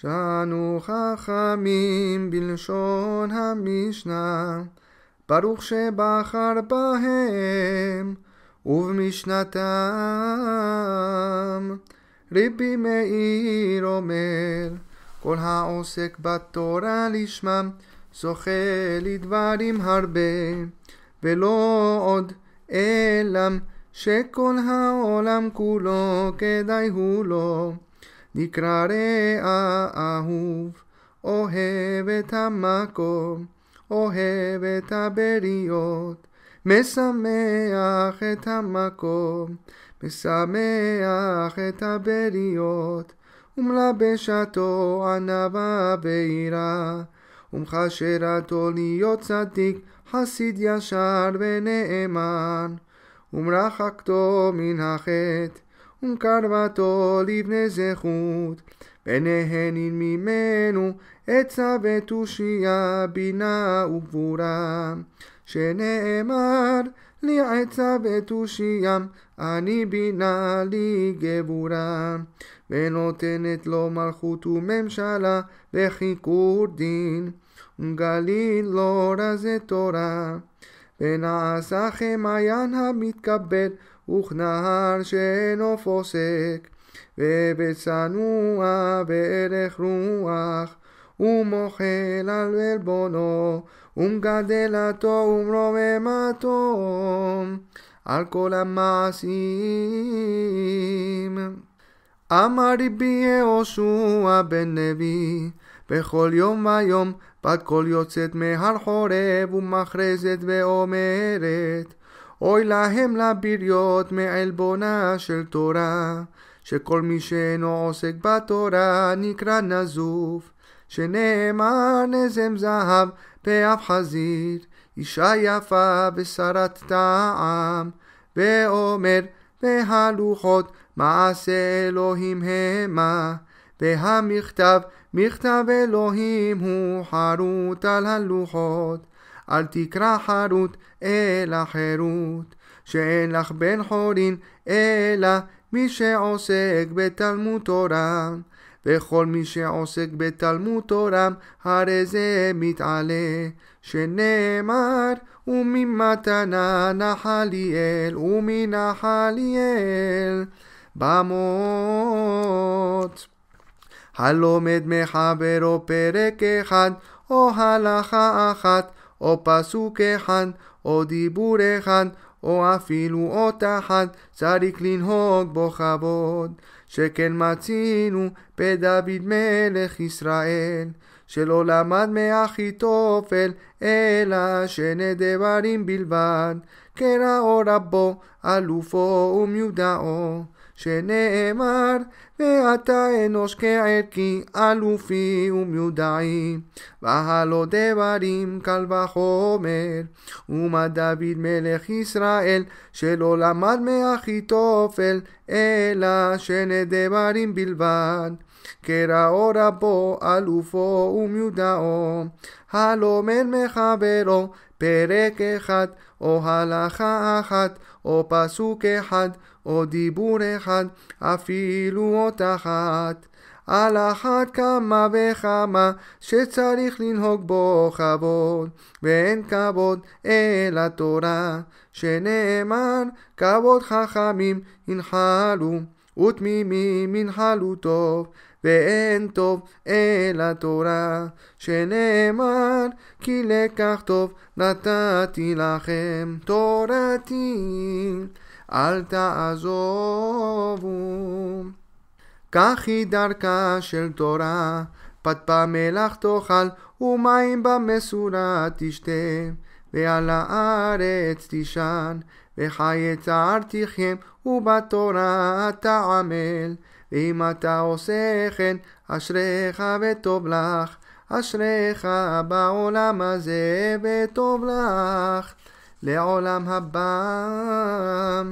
שאנו חכמים בלשון המשנה, ברוך שבחר בהם ובמשנתם. רבי מאיר אומר, כל העוסק בתורה לשמם, זוכה לדברים הרבה, ולא עוד אלם שכל העולם כולו כדאי הוא לו. לא. נקררע אהוב, אוהב את המקום, אוהב את הבריות, משמח את המקום, משמח את הבריות, ומלבשתו ענווה ויראה, ומכשרתו להיות צדיק, חסיד ישר ונאמן, ומרחקתו מן החטא. ומקרבתו לבני זכות. ונהנין ממנו עצה ותושייה, בינה וגבורה. שנאמר לי עצה ותושייה, אני בינה לי גבורה. ונותנת לו מלכות וממשלה וחיכור דין. וגליל לא רזה תורה. ונעשה חמיין המתקבל וכנער שאינו פוסק, ובצנוע בערך רוח, ומוחל על עלבונו, ומגדלתו ומרוממתו, על כל המעשים. אמר רבי יהושע בן לוי, בכל יום ויום, בת קול יוצאת מהר חורב ומכרזת ואומרת, אוי להם לבריות מעלבונה של תורה, שכל מי שאינו עוסק בתורה נקרא נזוף, שנאמר נזם זהב באף חזיר, אישה יפה ושרת טעם, ואומר והלוחות מעשה אלוהים המה, והמכתב מכתב אלוהים הוא חרוט על הלוחות. אל תקרא חרות אלא חירות, שאין לך בן חורין אלא מי שעוסק בתלמוד תורה. וכל מי שעוסק בתלמוד תורה, הרי זה מתעלה, שנאמר, וממתנה נחליאל, ומנחליאל, במות. הלומד מחברו פרק אחד, או הלכה אחת, או פסוק אחד, או דיבור אחד, או אפילו אות אחת, צריך לנהוג בו כבוד. שכן מצינו בדוד מלך ישראל, שלא למד מאחיתופל, אלא שני דברים בלבד, קראו כן רבו, אלופו ומיודעו. שנאמר, ואתה אנוש כערכי, אלופי ומיודעי. והלא דברים קל וחומר, ומה דוד מלך ישראל, שלא למד מאחיתופל, אלא שני דברים בלבד. כראו רבו, אלופו ומיודעו, הלומד מחברו, פרק אחד, או הלכה אחת, או פסוק אחד, או דיבור אחד, אפילו אות אחת. על אחת כמה וכמה שצריך לנהוג בו כבוד, ואין כבוד אלא תורה, שנאמר כבוד חכמים ינחלו, ותמימים ינחלו טוב, ואין טוב אלא תורה, שנאמר כי לקח טוב נתתי לכם תורתי. אל תעזובו. כך היא דרכה של תורה, פת במלח תאכל, ומים במסורה תשתה, ועל הארץ תישן, וחיי צער תחיים, ובתורה תעמל. ואם אתה עושה כן, אשריך וטוב לך, אשריך בעולם הזה וטוב לך. לעולם הבא.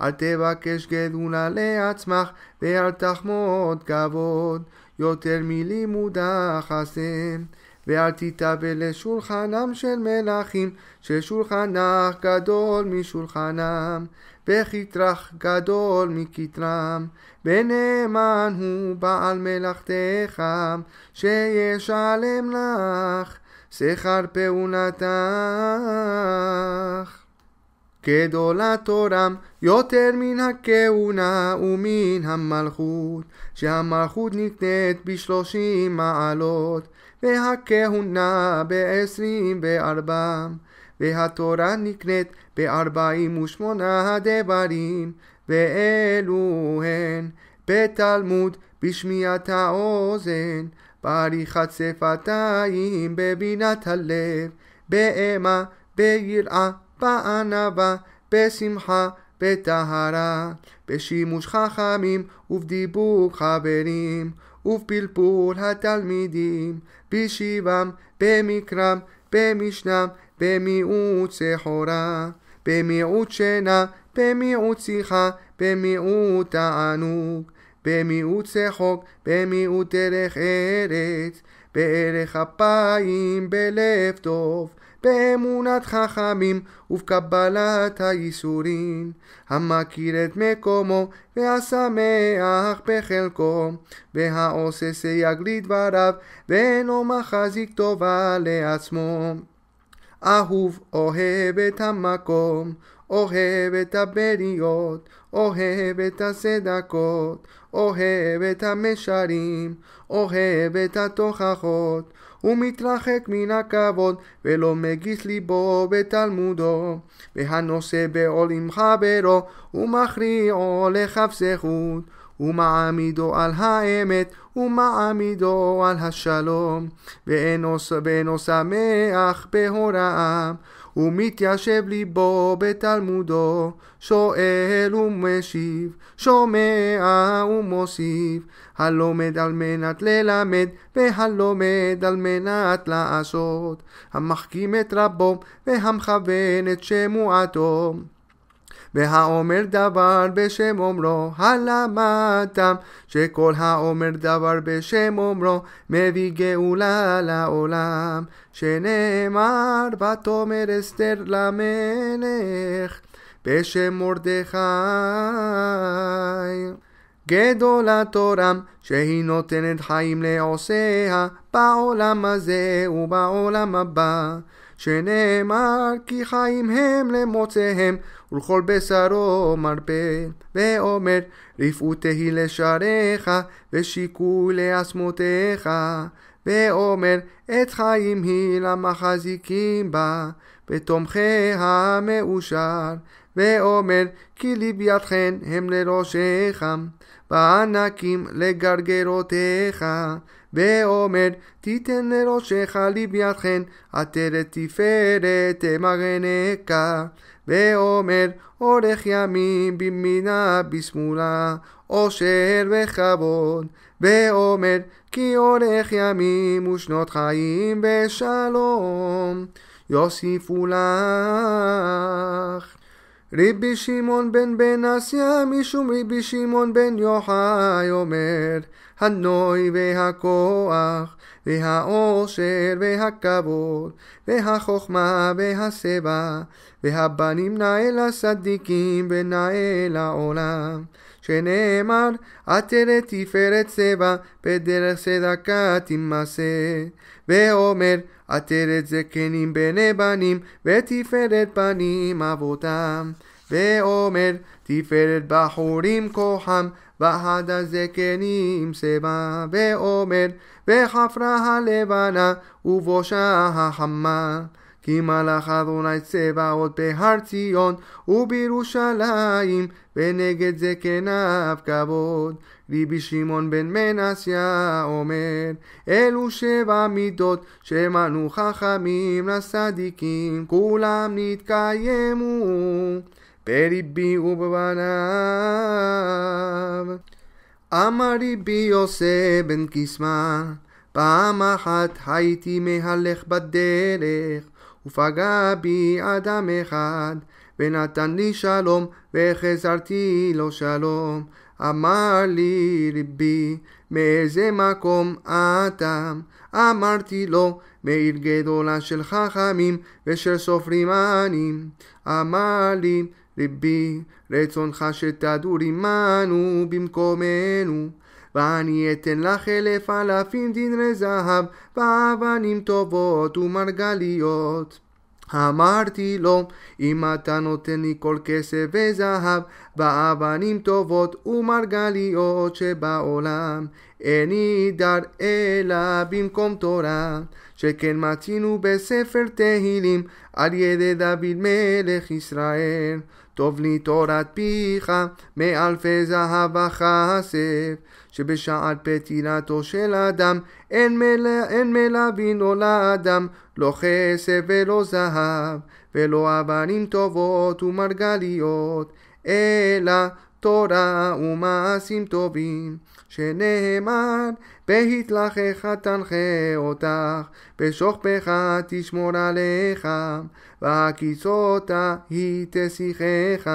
אל תבקש גדולה לעצמך, ואל תחמוד כבוד, יותר מלימוד החסם. ואל תתאבל לשולחנם של מלכים, ששולחנך גדול משולחנם, וכתרך גדול מכתרם, ונאמן הוא בעל מלאכתך, שישלם לך. שכר פעולתך. גדולה תורם יותר מן הכהונה ומן המלכות, שהמלכות נקנית בשלושים מעלות, והכהונה בעשרים וארבע, והתורה נקנית בארבעים ושמונה דברים, ואלו הן בתלמוד בשמיעת האוזן, בעריכת שפתיים, בבינת הלב, באימה, ביראה, בענווה, בשמחה, בטהרה, בשימוש חכמים ובדיבור חברים, ובפלפול התלמידים, בשיבם, במקרם, במשנם, במיעוט שחורה, במיעוט שינה, במיעוט שיחה, במיעוט תענוג. במיעוט צחוק, במיעוט דרך ארץ, בערך אפיים, בלב טוב, באמונת חכמים ובקבלת הייסורים, המכיר את מקומו והשמח בחלקו, והעושה סייג לדבריו, ואינו מחזיק טובה לעצמו. אהוב אוהב את המקום, אוהב את הבריות, אוהב את הסדקות, אוהב את המשרים, אוהב את התוכחות, ומתרחק מן הכבוד, ולא מגיס ליבו בתלמודו. והנושא בעול עם חברו, ומכריעו לכף זכות, ומעמידו על האמת, ומעמידו על השלום, ואינו שמח בהוראה. ומתיישב ליבו בתלמודו, שואל ומשיב, שומע ומוסיף, הלומד על מנת ללמד, והלומד על מנת לעשות, המחכים את רבו, והמכוון את שמועתו. והאומר דבר בשם אומרו, הלמדתם, שכל האומר דבר בשם אומרו, מביא גאולה לעולם, שנאמר, ותאמר אסתר למלך, בשם מרדכי. גדול התורה שהיא נותנת חיים לעושיה בעולם הזה ובעולם הבא שנאמר כי חיים הם למוצאיהם ולכל בשרו מרפא ואומר רפאו תהי לשעריך ושיקוי לעצמותיך ואומר את חיים היא למחזיקים בה ותומכיה מאושר ואומר כי לבידכן הם לראשך, בענקים לגרגרותיך. ואומר תיתן לראשך לבידכן, עטרת תפארת מגנך. ואומר אורך ימים במינה בשמאלה עושר וכבוד, ואומר כי אורך ימים ושנות חיים ושלום, יוסיפו לה ריבי שמעון בן בן אסיה משום ריבי שמעון בן יוחאי אומר הנוי והכוח והעושר והכבוד והחוכמה והשיבה והבנים נאה לצדיקים ונאה לעולם שנאמר, עטרת תפארת צבע, בדרך צדקה תמעשה. ואומר, עטרת זקנים בני בנים, ותפארת פנים אבותם. ואומר, תפארת בחורים כוחם, ועד הזקנים שיבה, ואומר, וחפרה הלבנה, ובושה החמה. כי מלאך אדוני צבאות בהר ציון ובירושלים, ונגד זה כנף כבוד. ריבי שמעון בן מנסיה אומר, אלו שבע מידות שמנו חכמים לצדיקים, כולם נתקיימו בריבי ובבניו. אמר ריבי יוסף בן קסמה פעם אחת הייתי מהלך בדרך, ופגע בי אדם אחד, ונתן לי שלום, וחזרתי לו שלום. אמר לי ליבי, מאיזה מקום אתה? אמרתי לו, מעיר גדולה של חכמים ושל סופרים עניים. אמר לי, ליבי, רצונך שתדור עמנו במקומנו. ואני אתן לך אלף אלפים דינרי זהב, ואבנים טובות ומרגליות. אמרתי לו, אם אתה נותן לי כל כסף וזהב, ואבנים טובות ומרגליות שבעולם, אין ידר אלא במקום תורה, שכן מצינו בספר תהילים, על ידי דוד מלך ישראל. טוב לי תורת פיך, מאלפי זהב וכסף, שבשעת פתילתו של אדם, אין, מל... אין מלבין או לאדם, לא כסף ולא זהב, ולא אבנים טובות ומרגליות, אלא תורה ומעשים טובים. שנאמן, בהתלחך תנחה אותך, בשוכבך תשמור עליך, והכיסות היא תשיחך.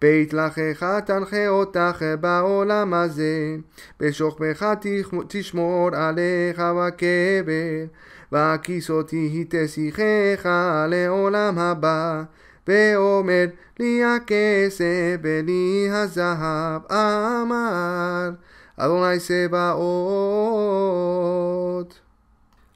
בהתלחך תנחה אותך בעולם הזה, בשוכבך תשמור עליך בקבר, והכיסותי היא תשיחך לעולם הבא. ואומר לי הכסף ולי הזהב אמר אדוני צבאות.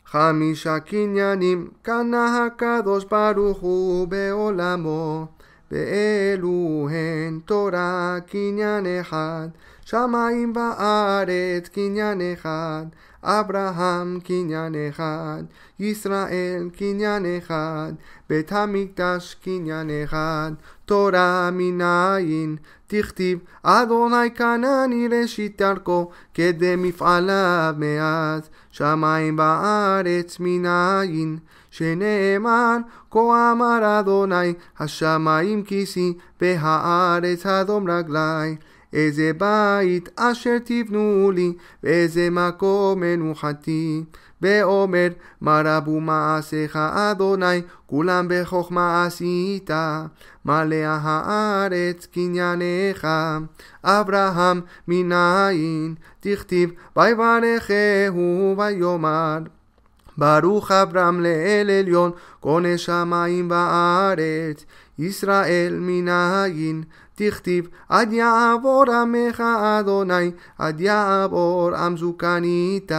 חמישה קניינים קנה הקדוש ברוך הוא בעולמו, ואלו הן תורה קניין אחד, שמיים וארץ קניין אחד, אברהם קניין אחד, ישראל קניין אחד, בית המקדש קניין אחד, תורה מנין, תכתיב אדוני קנני ראשית דרכו כדי מפעליו מאז שמיים וארץ מנין, שנאמן, כה אמר אדוני השמיים כיסי והארץ אדום רגלי איזה בית אשר תבנו לי, ואיזה מקום מנוחתי. ואומר, מה רבו מעשיך אדוני, כולם בחוכמה עשית, מלא הארץ קנייניך. אברהם מנין, תכתיב, ויברכהו ויאמר. ברוך אברהם לאל עליון, קונה שמיים וארץ, ישראל מנין. תכתיב עד יעבור עמך אדוני עד יעבור עם זוכנית.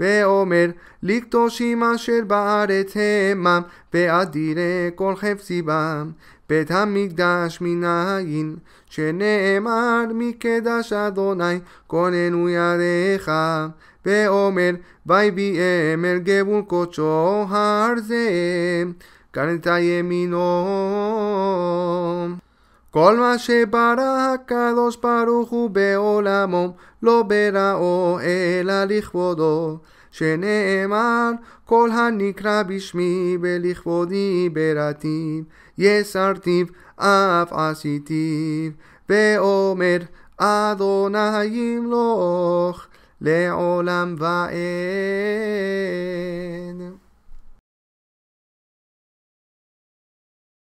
ואומר לקדושים אשר בארץ המה ואדירי כל חפצי בם בית המקדש מנין, שנאמר מקדש אדוני כוננו ידיך ואומר ויביאם אל גבול קודשו הר זה קרנת ימינו כל מה שברא הקדוש ברוך הוא בעולמו, לא בראו אלא לכבודו, שנאמר כל הנקרא בשמי ולכבודי בראתיו, יסרתיו אף עשיתיו, ואומר אדוני ימלוך לעולם ואין.